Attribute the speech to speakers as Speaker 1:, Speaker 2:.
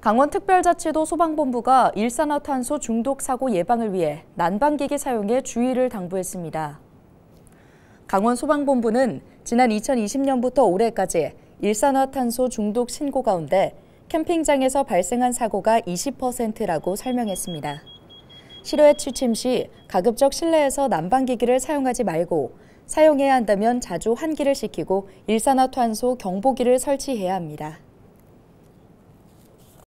Speaker 1: 강원특별자치도 소방본부가 일산화탄소 중독 사고 예방을 위해 난방기기 사용에 주의를 당부했습니다. 강원 소방본부는 지난 2020년부터 올해까지 일산화탄소 중독 신고 가운데 캠핑장에서 발생한 사고가 20%라고 설명했습니다. 실외 취침 시 가급적 실내에서 난방기기를 사용하지 말고 사용해야 한다면 자주 환기를 시키고 일산화탄소 경보기를 설치해야 합니다.